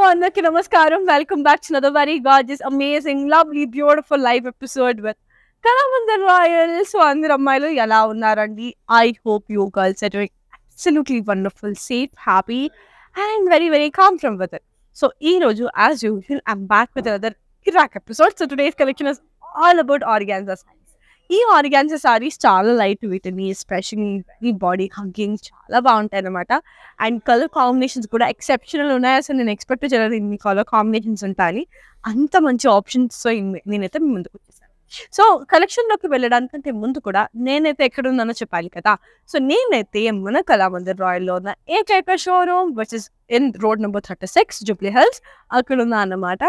Hello, Annaki Namaskaram. Welcome back to another very gorgeous, amazing, lovely, beautiful live episode with Kalamandan Royal. So, Andhramailu Yala I hope you girls are doing absolutely wonderful, safe, happy, and very, very calm from with it. So, Eroju, as usual, I'm back with another crack episode. So, today's collection is all about organza size. ఈ organza sarees చాలా light వీటిని స్ప్రెషింగ్ ఈ body hugging చాలా బాగుంటాయి అనమాట and colour combinations కూడా exceptional ఉన్నాయి అసలు నేను ఎక్స్పెక్ట్ చేయలేదు ఇన్ని కలర్ కాంబినేషన్స్ ఉంటాయని అంత మంచి ఆప్షన్స్ నేనైతే ముందుకు వచ్చేసాను సో కలెక్షన్లోకి వెళ్ళడానికంటే ముందు కూడా నేనైతే ఎక్కడ ఉన్నానో చెప్పాలి కదా సో నేనైతే మన కళామందిర్ రాయల్లో ఉన్న ఏకైక showroom which is in road number thirty six Jubilee Hills అక్కడ ఉన్నా అన్నమాట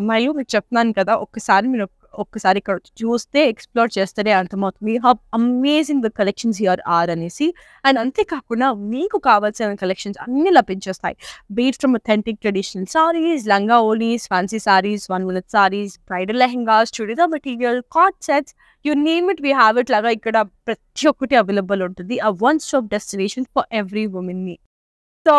అమ్మాయిలు మీకు చెప్తున్నాను కదా ఒక్కసారి మీరు ఒక్కసారి ఇక్కడ చూస్తే ఎక్స్ప్లోర్ చేస్తేనే అర్థమవుతుంది how amazing the collections your are అనేసి అండ్ అంతేకాకుండా మీకు కావాల్సిన కలెక్షన్స్ అన్ని లభించేస్తాయి be it from authentic traditional sarees langa vonis fancy sarees one minute sarees bridal lehengas churidar material coord sets you name it we have it లాగా ఇక్కడ ప్రతి ఒక్కటి అవైలబుల్ ఉంటుంది ఆ one stop destination for every women ని so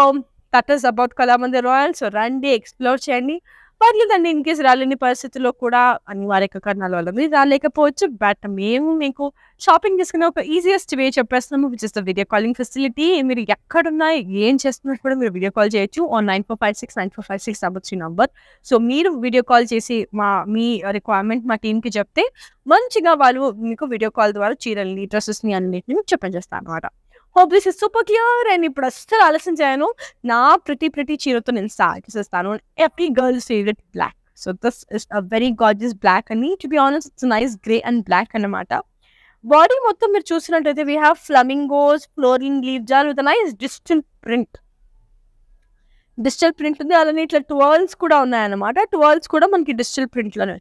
that is about Kalamandir Royal so రండి ఎక్స్ప్లోర్ చేయండి పర్లేదండి ఇన్ కేసు రాలేని పరిస్థితుల్లో కూడా అనివార్య కారణాల వల్ల మీరు రాలేకపోవచ్చు బట్ మేము మీకు షాపింగ్ చేసుకునే ఒక ఈజియెస్ట్ వే చెప్పేస్తున్నాము which is the video calling facility మీరు ఎక్కడున్నా ఏం చేస్తున్నా కూడా మీరు వీడియో కాల్ చేయొచ్చు on nine four five six nine four five six అవ్వచ్చు నంబర్ సో మీరు వీడియో కాల్ చేసి మా మీ రిక్వైర్మెంట్ మా టీంకి చెప్తే మంచిగా వాళ్ళు మీకు వీడియో కాల్ ద్వారా చీరల్ని డ్రెస్సెస్ని అన్నింటినీ చెప్పేస్తారు అనమాట hope this is super clear and ఇప్పుడు అస్సలు ఆలస్యం చేయను నా ప్రతి ప్రతి చీరతో నేను స్టార్ట్ చేసేస్తాను every girl's favourite black so this is a very gorgeous black అని to be honest it's nice grey and black అనమాట బాడీ మొత్తం మీరు చూసినట్టయితే we have flamingos flowering leaf jaal with nice digital print digital print ఉంది అలానే ఇట్లా ట్వల్స్ కూడా ఉన్నాయన్నమాట ట్వల్స్ కూడా మనకి డిజిటల్ ప్రింట్లోనే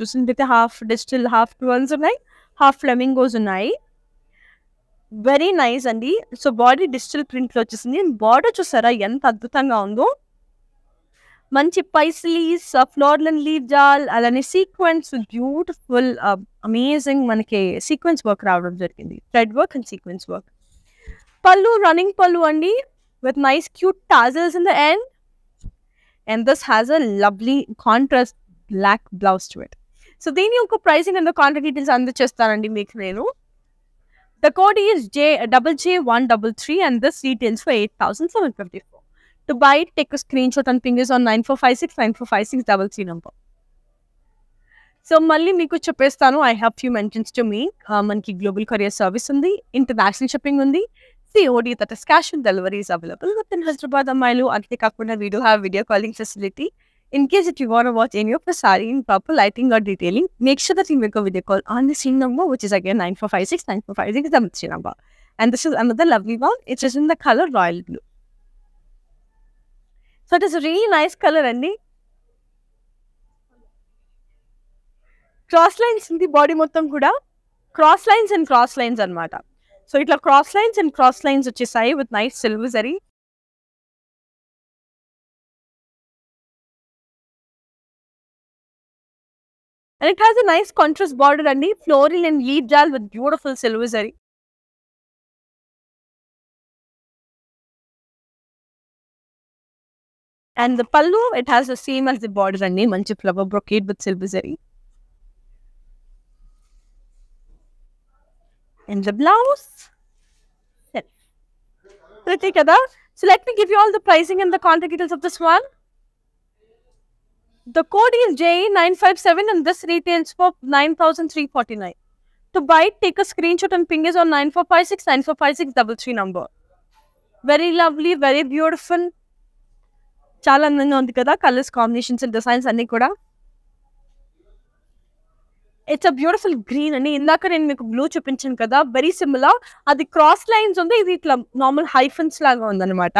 చూసినట్టయితే హాఫ్ డిజిటల్ హాఫ్ ట్వల్స్ ఉన్నాయి హాఫ్ ఫ్లమింగోస్ ఉన్నాయి వెరీ నైస్ అండి సో బాడీ డిజిటల్ ప్రింట్లో వచ్చేసింది బార్డర్ చూసారా ఎంత అద్భుతంగా ఉందో మంచి పైస్లీస్ ఫ్లోర్లన్ లీవ్ జాల్ అలానే సీక్వెన్స్ బ్యూటిఫుల్ అమేజింగ్ మనకి సీక్వెన్స్ వర్క్ రావడం జరిగింది thread work and sequence work pallu running pallu అండి with nice cute tassels in the end and this has a lovely contrast black blouse to it so దీని యొక్క ప్రైసింగ్ అండ్ కాంటాక్ట్ డీటెయిల్స్ అందజేస్తానండి మీకు నేను The code is J double J one double three, and this retails for eight thousand seven fifty four. To buy it, take a screenshot and ping us on nine four five six nine four five six double three number. So మళ్ళీ మీకు చెప్పేస్తాను I have few mentions to me మనకి global courier service ఉంది international shipping ఉంది COD that is cash on deliveries available with in Hyderabad అమ్మాయిలు అంతేకాకుండా video have video calling facility In case if you want to watch any of the sari in purple lighting or detailing, make sure that you make a video call on the scene number, which is again 9456, 9456 is the number. And this is another lovely one. It is in the color royal blue. So it is a really nice color, Andy. Cross lines in the body mottam kuda. Cross lines and cross lines are mata. So it'll cross lines and cross lines which is with nice silver zari. And it has a nice contrast border and the floral and leaf dal with beautiful silver zari. And the pallu, it has the same as the border and the manchi flower brocade with silver zari. And the blouse, pretty kada. So let me give you all the pricing and the contact details of this one. The code is JE957 and this retails for 9349 To buy take a screenshot and ping us on 9456 9456 number. Very lovely, very beautiful. చాలా అందంగా ఉంది కదా colours combinations and designs అన్నీ కూడా it's a beautiful green అండి ఇందాక నేను మీకు బ్లూ చూపించాను కదా వెరీ సిమిలర్ అది క్రాస్ లైన్స్ ఉంది ఇది ఇట్లా నార్మల్ హైఫన్స్ లాగా ఉంది అనమాట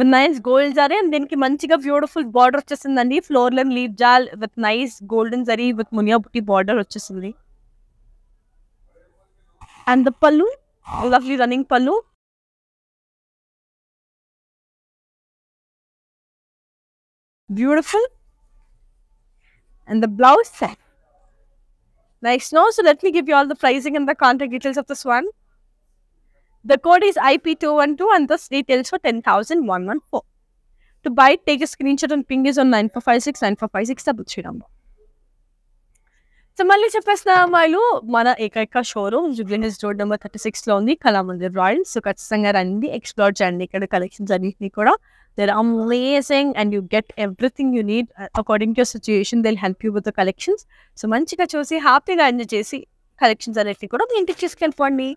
with nice gold zari and then ki manchiga beautiful border of chasinandi floral and leaf jal with nice golden zari with munya putti border of chasindi. And the palu, lovely running palu, Beautiful. And the blouse set. Nice, no? So let me give you all the pricing and the contact details of this one. The code is IP212 and thus retails for 10,114. To buy it, take a screenshot and ping is on 9456 9456 double three number. So మళ్ళీ చెప్పేసిన అమ్మాయిలు మన ఏకైక showroom Jubilee Hills road number thirty సిక్స్లో ఉంది Kalamandir Royal so ఖచ్చితంగా రండి explore చేయండి ఇక్కడ కలెక్షన్స్ అన్నింటినీ కూడా they're amazing and you get everything you need according to your situation they'll help you with collections so మంచిగా చూసి హ్యాపీగా ఎంజాయ్ చేసి కలెక్షన్స్ అన్నిటిని కూడా మీ ఇంటికి తీసుకెళ్ళిపోండి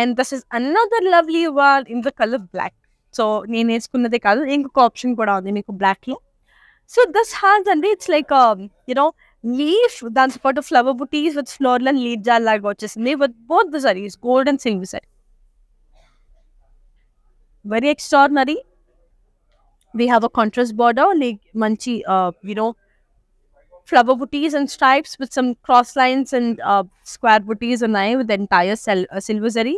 and this is another lovely wall in the colour black so నేను వేసుకున్నదే కాదు ఇంకొక ఆప్షన్ కూడా ఉంది మీకు బ్లాక్లో సో దస్ హ్యాస్ అండి ఇట్స్ లైక్ యునో లీఫ్ దాంతో పాటు flower butis with ఫ్లోర్ల lead jaal లాగా వచ్చేసింది with both the sarees gold and silver saree very extraordinary we have a contrast border like మంచి you know flower booties and stripes with some cross lines and uh, square booties on eye with the entire uh, silver zari.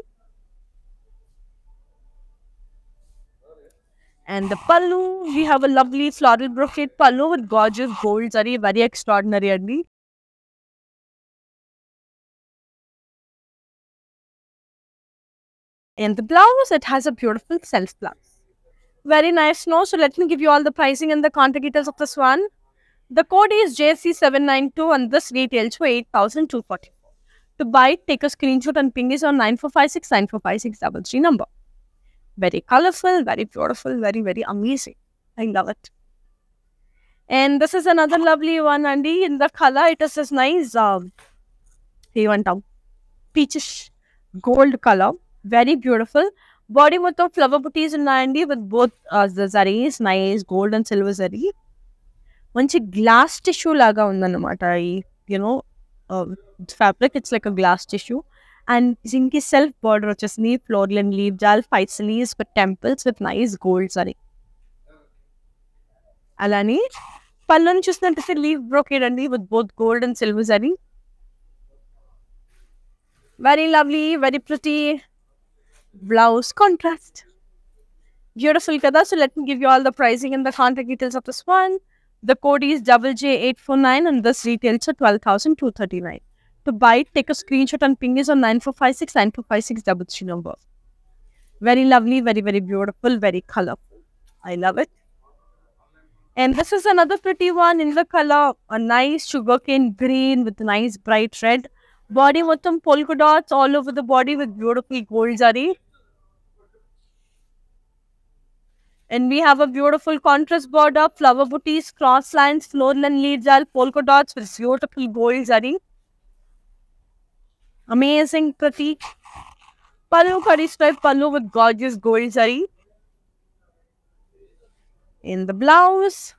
And the pallu, we have a lovely floral brocade pallu with gorgeous gold zari, very extraordinary. Adi. And the blouse, it has a beautiful self blouse. Very nice, no? So let me give you all the pricing and the contact details of this one. The code is JC792 and this retails for 8240 To buy take a screenshot and ping is on 9456 9456 number. Very colorful, very beautiful, very, very amazing. I love it. And this is another lovely one, Andy. In the color, it is this nice um, went down peachish gold color. Very beautiful. Body with the flower booties in Andy with both uh, the zaris, nice gold and silver saree. మంచి glass tissue లాగా ఉందన్నమాట ఈ you know fabric it's like a glass tissue and దీనికి self border వచ్చేసింది ఫ్లోర్లెన్ leaf jaal five sleeves with temples with nice gold saree అలానే పళ్ళని చూసినట్టయితే లీవ్ బ్రోకేడ్ అండి with both gold and silver saree very lovely very ప్రతి blouse contrast beautiful kada so let me give you all the pricing and the contact details of this one the code is JJ849 and this retails for 12,239. To buy it, take a screenshot and ping us on 9456 9456 number. Very lovely, very, very beautiful, very colorful. I love it. And this is another pretty one in the color, a nice sugarcane green with nice bright red. Body with some polka dots all over the body with beautiful gold zari. And we have a beautiful contrast border, flower booties, cross lines, floral and leaves, polka dots with beautiful gold zari. Amazing, pretty. Pallu curry stripe pallu with gorgeous gold zari. In the blouse.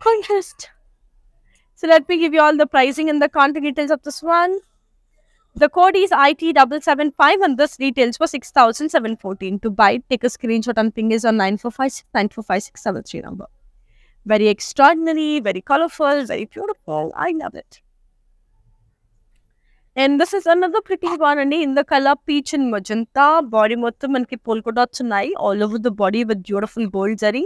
Contrast. So let me give you all the pricing and the contact details of this one. The code is IT775 and this retails for 6714 to buy. Take a screenshot and ping is on 9456 number. Very extraordinary, very colorful, very beautiful. I love it. And this is another pretty one and in the color peach and magenta. Body motham and polka dots and eye all over the body with beautiful gold zari.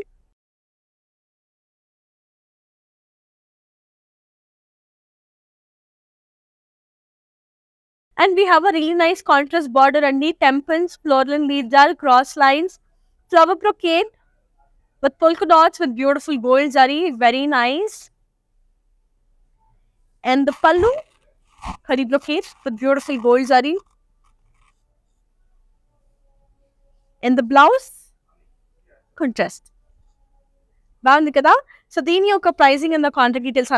And we have a really nice contrast border underneath temples, floral and leaf jar, cross lines, flower brocade with polka dots with beautiful gold zari. Very nice. And the pallu, khadi brocade with beautiful gold zari. And the blouse, contrast. బాగుంది కదా so దీని యొక్క pricing and contact details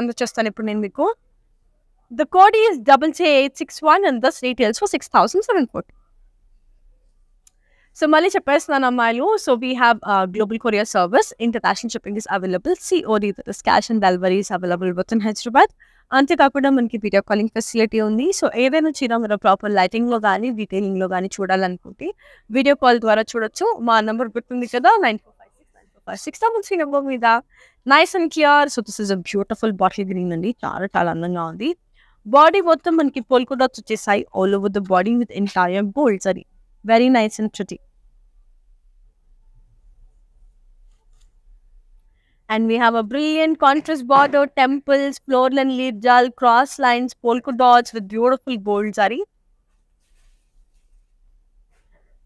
The code is double eight six one and thus details for six thousand seven 6,740. So, Mali Chapesnanamalu, so we have uh, global courier service. International shipping is available. COD, that is cash and delivery is available within Hyderabad. అంతేకాకుండా మనకి video calling facility ఉంది so ఏదైనా చీర మీరు proper లైటింగ్లో కానీ డీటెయిలింగ్లో కానీ చూడాలనుకుంటే video call ద్వారా చూడొచ్చు మా నెంబర్ గుర్తుంది కదా nine four five six nine four five six double three number మీద nice and clear so this is a beautiful bottle green అండి చాలా చాలా అందంగా ఉంది Body బాడీ the మనకి dots are all over the body with entire gold saree very nice and pretty And we have a brilliant contrast border, temples, floral and leaf jal, cross lines, polka dots with beautiful gold zari.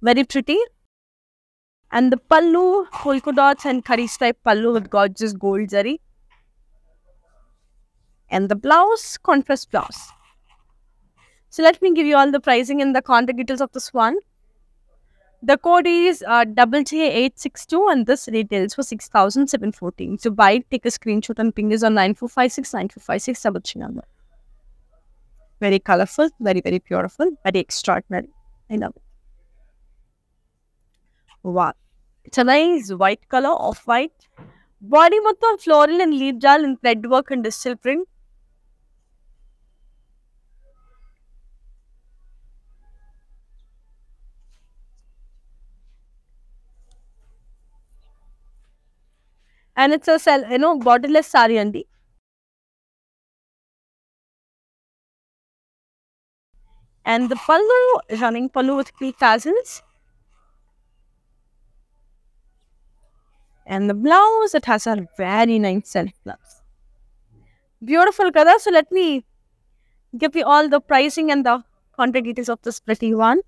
Very pretty. And the pallu, polka dots and kari type pallu with gorgeous gold zari and the blouse, contrast blouse. So let me give you all the pricing and the contact details of this one. The code is uh, 862 and this retails for 6714 So buy take a screenshot and ping us on 9456 number. Very colorful, very, very beautiful, very extraordinary. I love it. Wow. It's a nice white color, off-white. Body motham floral and leaf jal in thread work and distill print. and it's a cell, you know, borderless sari andi. And the pallu running pallu with Greek tassels. And the blouse, it has a very nice self blouse. Beautiful, kada. So let me give you all the pricing and the quantities of this pretty one.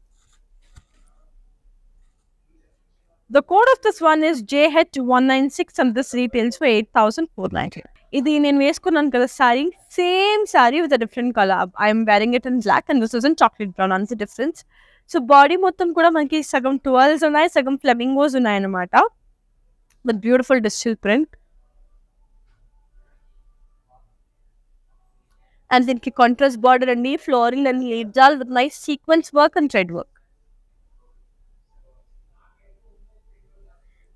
The code of this one is JH196 and this retails for 8490 This is the same saree with a different color. I am wearing it in black and this is in chocolate brown. That's the difference. So, body mottam kuda manki sagam twirls unai, sagam flamingos unai anamata. With beautiful distilled print. And then ki contrast border and floral and lead jal with nice sequence work and thread work.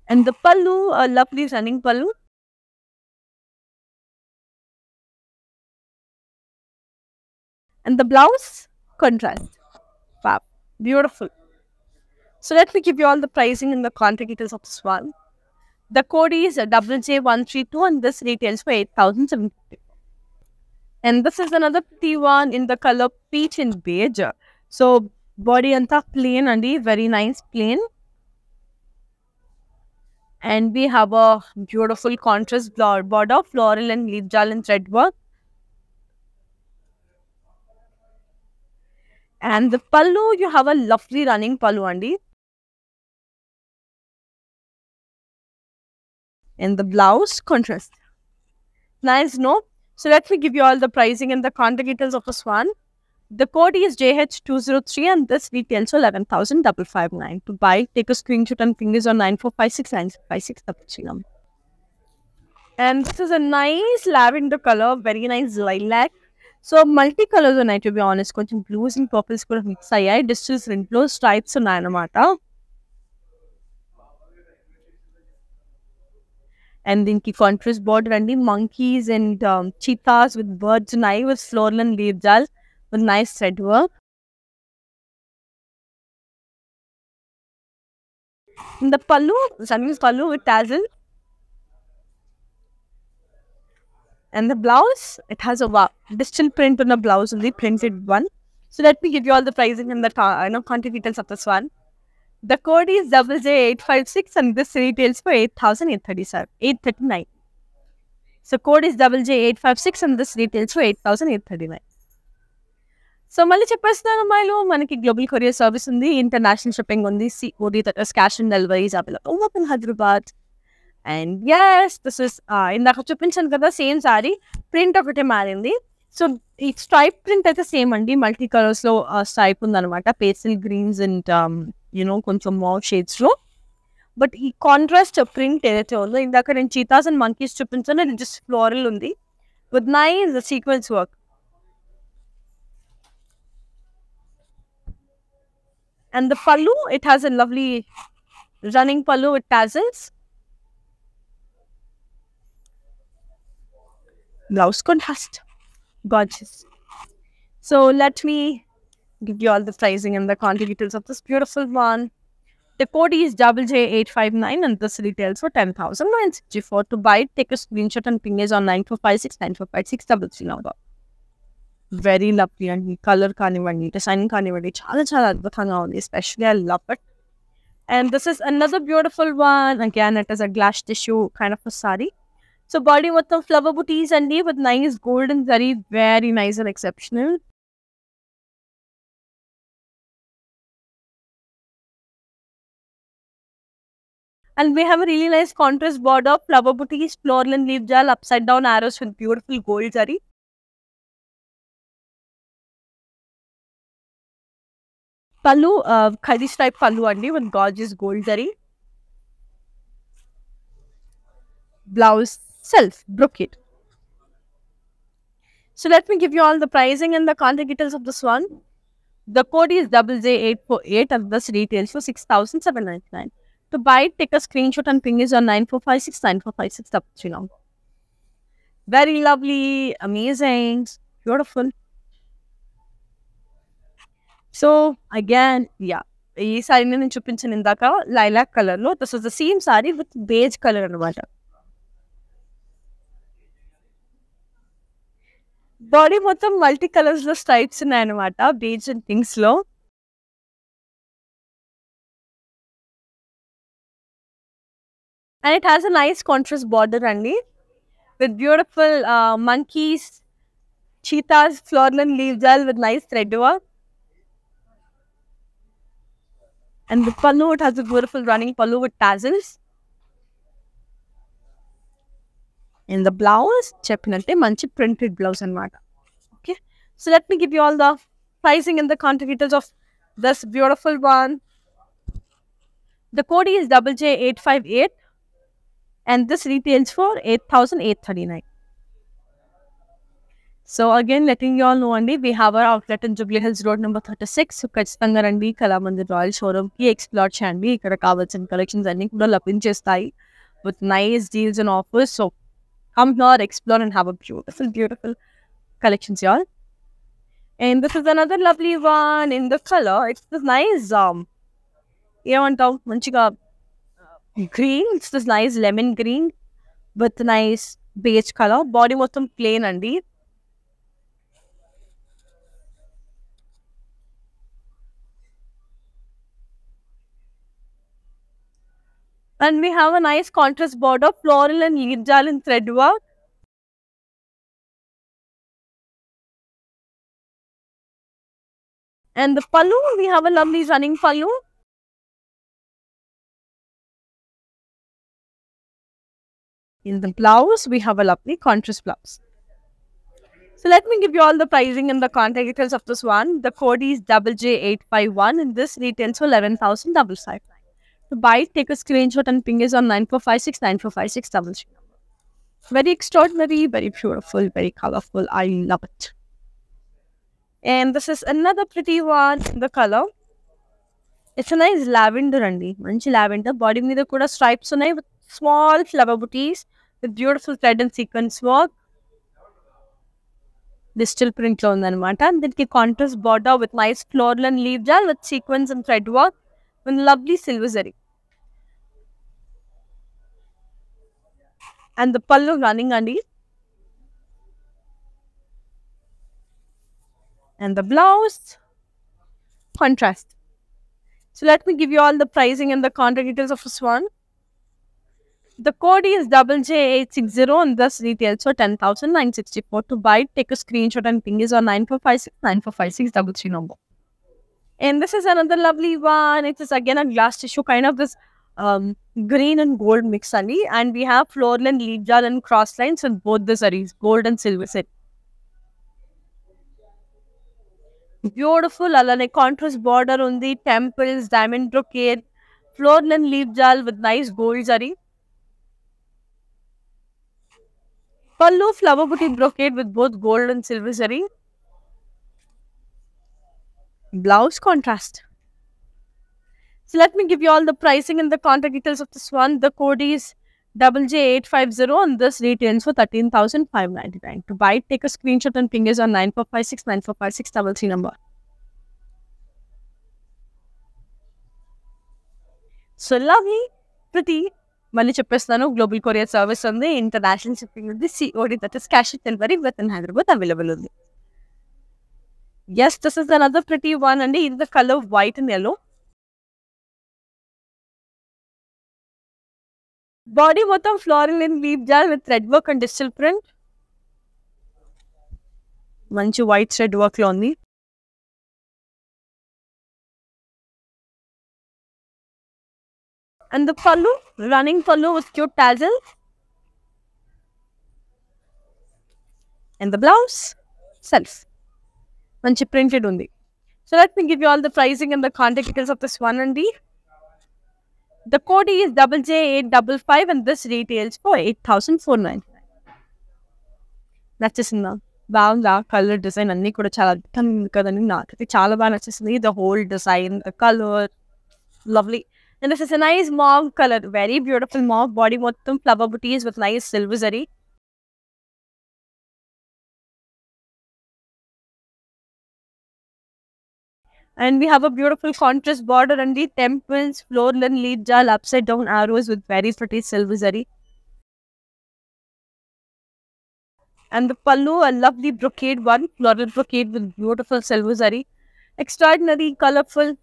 And the pallu, a uh, lovely running pallu. And the blouse, contrast. Wow, beautiful. So let me give you all the pricing and the contact details of this one. The code is WJ132 and this retails for 8750 And this is another T one in the color peach and beige. So body and plain and very nice plain and we have a beautiful contrast border, floral and leaf jalan thread work. And the pallu, you have a lovely running pallu, And the blouse contrast. Nice, no? So let me give you all the pricing and the contact details of this one the code is JH203 and this retails for 11,559. To buy, take a screenshot and fingers on 9456956. And this is a nice lavender color, very nice lilac. So, multi colors on it, to be honest. Coaching blues and purples could have mixed. I distilled rinflow stripes on Anamata. And then key contrast border and the monkeys and um, cheetahs with birds and I with floral and leaves. A nice thread work. In the pallu, Shanu's pallu with tassel. And the blouse, it has a wow, distant print on the blouse, only printed one. So let me give you all the pricing and the you know, quantity details of this one. The code is JJ856 and this retails for 8,837, 839. So code is JJ856 and this retails for 8,839. So మళ్ళీ చెప్పేస్తున్నాను అమ్మాయిలు మనకి global courier service ఉంది international shipping ఉంది C O D cash and deliveries available Hyderabad and as this is ఇందాక చూపించాను కదా same sorry print ఒకటే మారింది సో ఈ స్ట్రైప్ ప్రింట్ అయితే సేమ్ అండి మల్టీ కలర్స్లో స్ట్రైప్ ఉందనమాట పేసిల్ గ్రీన్స్ అండ్ యూనో కొంచెం షేడ్స్ లో బట్ ఈ కాంట్రాస్ట్ ప్రింట్ ఏదైతే ఉందో ఇందాక నేను చీతాస్ అండ్ మంకీస్ చూపించాను జస్ట్ ఫ్లోరల్ ఉంది with nice sequence work And the pallu, it has a lovely running pallu with tassels. Blouse contrast. Gorgeous. So let me give you all the pricing and the quantity details of this beautiful one. The code is J 859 and this retails for want To buy, take a screenshot and ping us on 945694563 number. Very lovely అండి colour కానివ్వండి design కానివ్వండి చాలా చాలా అద్భుతంగా ఉంది especially I love it and this is another beautiful one again it is a glass tissue kind of sari so body మొత్తం flower butis అండి with nice golden zari very nice and exceptional And we have a really nice contrast border, flower boutique, floral and leaf gel, upside down arrows with beautiful gold zari. Pallu ఖరీజ్ type pallu only with gorgeous gold zari blouse, self, brocade. So let me give you all the pricing and the contact details of this one. The code is J 848 and this retails for 6799 To buy it, take a screenshot and ping is on 94569456 Very lovely, amazing, beautiful. So again yeah ఈ సారీని నేను చూపించిన ఇందాక lilac కలర్లో this is the same sari with beige colour అనమాట body మొత్తం multi కలర్స్లో stripes ఉన్నాయన్నమాట బేజ్ అండ్ పింక్స్లో and it has a nice conscious border అండి విత్ బ్యూటిఫుల్ మంకీస్ చీతాస్ ఫ్లోర్లన్ leaves with nice thread work And the pallu, it has a beautiful running pallu with tassels. In the blouse, chepinante manchi printed blouse and mata. Okay. So let me give you all the pricing and the contributors of this beautiful one. The code is double J eight five eight. And this retails for eight thousand eight thirty nine. So again letting you all know అండి we have our outlet in Jubilee Hills road number thirty six ఖచ్చితంగా రండి Kalamandir royal షోరూమ్కి explore చేయండి ఇక్కడ కావాల్సిన collections అన్ని కూడా లభించేస్తాయి with nice deals and offers so come here explore and have a beautiful beautiful collections y'all And this is another lovely one in the color. It's this nice um ఏమంటావు మంచిగా green it's this nice lemon green with nice beige colour body మొత్తం plain అండి And we have a nice contrast border, floral and leaf and thread work. And the pallu, we have a lovely running pallu. In the blouse, we have a lovely contrast blouse. So let me give you all the pricing and the contact details of this one. The code is double J eight five one, and this retails for double double five nine buy take a screenshot and ping us on 9456-9456-00. Very extraordinary, very beautiful, very colorful. I love it. And this is another pretty one the color. It's a nice lavender, andi. Manchi lavender. Body me the kuda stripes on with small flower booties with beautiful thread and sequins work. This still print on the matter. And then the contrast border with nice floral and leaf gel with sequins and thread work with lovely silver zari. And the pallu running underneath. And the blouse contrast. So let me give you all the pricing and the contact details of this one. The code is double J eight six zero and thus retails for ten thousand nine sixty four. To buy, take a screenshot and ping is on nine four five six nine four five six double three number. And this is another lovely one. It is again a glass tissue, kind of this um, green and gold mix only. And we have floral and leaf jar and cross lines with both the saris, gold and silver set. Beautiful alane contrast border on the temples, diamond brocade, floral and leaf jal with nice gold zari. Pallu flower boutique brocade with both gold and silver zari blouse contrast. So let me give you all the pricing and the contact details of this one. The code is JJ850 and this retails for 13599 To buy, take a screenshot and ping us on 9456 9456 number. So lovely, pretty. Mali Chapasano, Global Courier Service on the International Shipping with the COD that is cash and delivery within Hyderabad available. Only. Yes, this is another pretty one and it is the color white and yellow. Body motam floral in leaf jar with thread work and distill print. Manchu white thread work And the pallu, running pallu with cute tassel. And the blouse, self. మంచి printed ఉంది so let me give you all the pricing and the contact details of this one అండి the code is double J eight double five and this details four eight thousand four nine నచ్చేసిందా బాగుందా colour design అన్నీ కూడా చాలా అద్భుతంగా కదండి నాకైతే చాలా బాగా నచ్చేసింది the whole design the colour lovely and this is nice mauve colour very beautiful mauve body మొత్తం flower butis with nice silver zari And we have a beautiful contrast border and the temples floral and lead jal upside down arrows with very pretty silver zari. And the pallu, a lovely brocade one, floral brocade with beautiful silver zari. Extraordinary, colorful.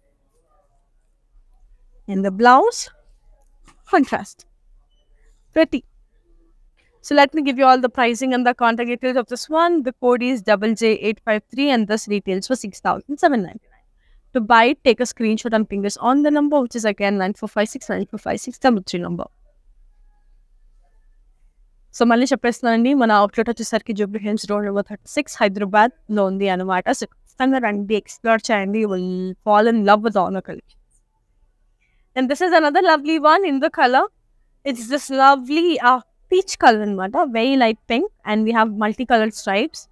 And the blouse, contrast. Pretty. So let me give you all the pricing and the contact details of this one. The code is double J eight five three, and this retails for six thousand seven nine to buy take a screenshot and ping us on the number, which is again 9456 9456 number. So, Malisha Pesna and Mana Outlet Hems Road number 36, Hyderabad, the Anamata. So, and the Explore Chandi will fall in love with honor collection. And this is another lovely one in the color. It's this lovely uh, peach color, very light pink, and we have multicolored stripes.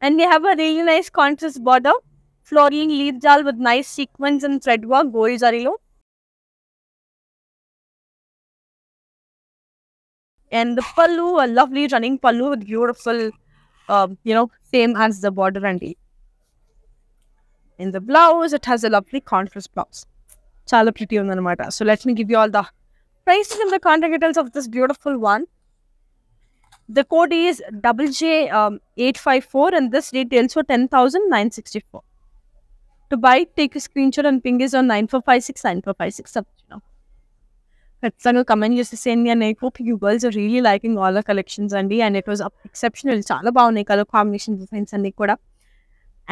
And we have a really nice contrast border. Floral leaf jal with nice sequins and threadwork work, gold zarilo. And the pallu, a lovely running pallu with beautiful, uh, you know, same as the border and leaf. In the blouse, it has a lovely contrast blouse. Chala pretty on the So let me give you all the prices and the contact details of this beautiful one. The code is double J um, eight five four, and this details for ten thousand nine sixty four. To buy, take a screenshot and ping us on nine four five six nine four five six. You know, that's a comment just saying. Yeah, I hope you girls are really liking all the collections, Andy, and it was exceptional. It's all about color combination designs, and they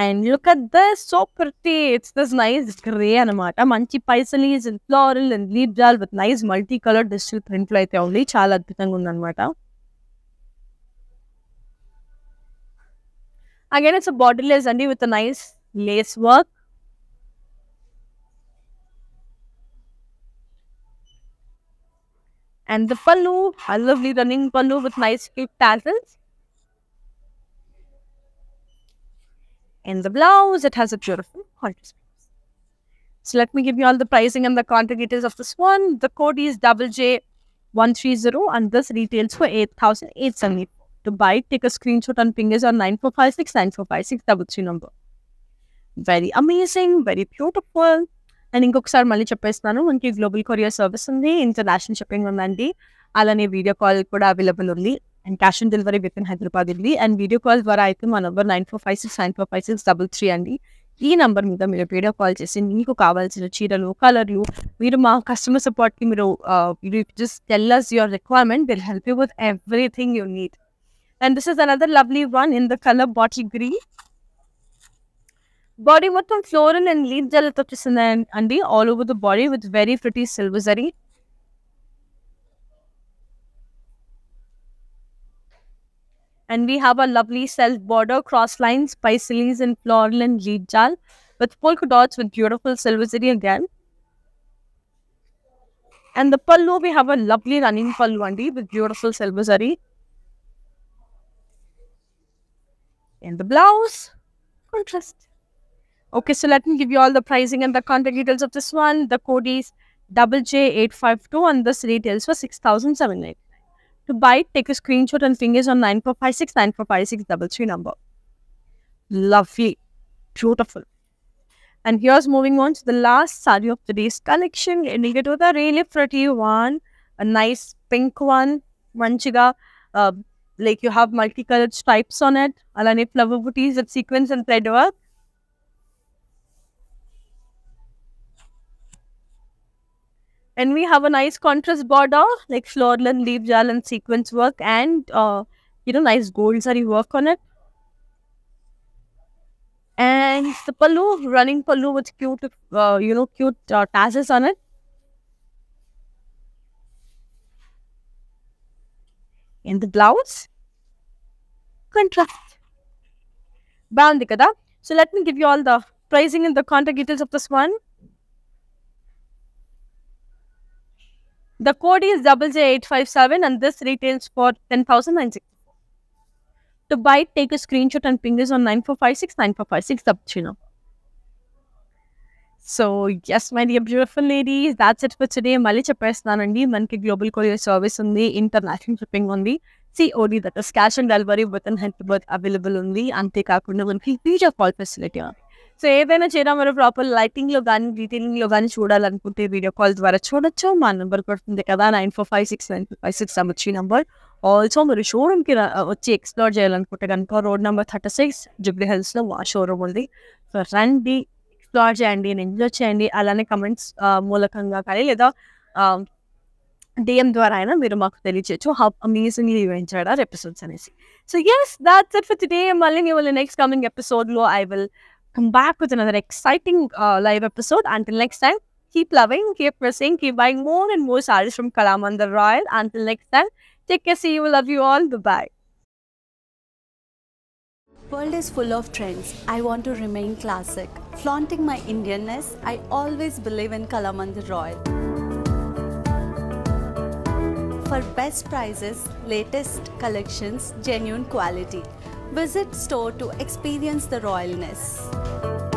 and look at this, so pretty. It's this nice grey anamata. Manchi paisa leaves in floral and leaf jar with nice multicolored digital print like the only chala adbitangun anamata. Again, it's a borderless zandi with a nice lace work. And the pallu, a lovely running pallu with nice cute tassels. In the blouse, it has a beautiful contrast. So let me give you all the pricing and the contact details of this one. The code is double J130 and this retails for 8,870. to buy, take a screenshot and ping us on 9456 9456 double three number. Very amazing very beautiful నేను ఇంకొకసారి మళ్ళీ చెప్పేస్తున్నాను మనకి global courier service ఉంది international shipping ఉందండి అలానే video call కూడా available ఉంది and cash on delivery with in Hyderabad ఉంది అండ్ వీడియో కాల్ ద్వారా అయితే మా number nine four five six nine four five six double three అండి ఈ నెంబర్ మీద మీరు వీడియో కాల్ చేసి మీకు కావాల్సిన చీరలు కలర్లు మీరు మా కస్టమర్ సపోర్ట్కి మీరు just tell us your requirement will help you with everything you need And this is another lovely one in the color bottle green. బాడీ మొత్తం and అండ్ లీఫ్ జల్లతో and అండి all over the body with very pretty silver And we have a lovely self border cross lines by and floral and lead jal with polka dots with beautiful silver again. And the pallu, we have a lovely running pallu andi with beautiful silver zari. in the blouse contrast okay so let me give you all the pricing and the contact details of this one the code is double j852 and this retails for 6789 to buy take a screenshot and fingers on 9456 9456 double three number lovely beautiful and here's moving on to the last sari of today's collection ending it with a really pretty one a nice pink one manchiga uh, like you have multicolored stripes on it. Alane flower booties with sequins and thread work. And we have a nice contrast border like floral and leaf gel and sequence work and uh, you know nice gold sari work on it. And the pallu, running pallu with cute, uh, you know, cute uh, tassels on it. in the blouse. Contrast. boundikada. So let me give you all the pricing and the contact details of this one. The code is double eight five seven, and this retails for ten thousand nine sixty four. To buy, take a screenshot and ping us on nine four five six nine four five six double so yes my dear beautiful ladies that's it for today మళ్ళీ చెప్పేస్తున్నానండి మనకి global courier service ఉంది international shipping ఉంది COD that is cash and delivery with in health birth available ఉంది అంతేకాకుండా మనకి future call facility ఉంది so ఏదైనా చేయడం మనం ప్రాపర్ లైటింగ్లో కానీ డీటెయిలింగ్లో కానీ చూడాలనుకుంటే వీడియో కాల్ ద్వారా చూడొచ్చు మా నెంబర్ కొడుతుంది కదా nine four five six nine four five six వచ్చి నెంబర్ ఆల్సో మీరు షోరూమ్కి వచ్చి ఎక్స్ప్లోర్ చేయాలనుకుంటే కనుక road number thirty six Jubilee హిల్స్లో మా షోరూమ్ ఉంది సో రండి ఎక్స్ప్లోర్ చేయండి నేను ఎంజాయ్ చేయండి అలానే కమెంట్స్ మూలకంగా కానీ లేదా డిఎం ద్వారా అయినా మీరు మాకు తెలియచేయచ్చు how amazing event are episodes అనేసి so yes that's it for today మళ్ళీ మీ వాళ్ళ నెక్స్ట్ కమింగ్ ఎపిసోడ్లో I will come back with another exciting live episode until next time keep loving, keep pressing, keep buying more and more sarees from Kalamandar Royal. Until next time, take care, see you, love you all. Bye bye. World is full of trends. I want to remain classic. Flaunting my Indianness, I always believe in Kalamandir Royal. For best prices, latest collections, genuine quality. Visit store to experience the royalness.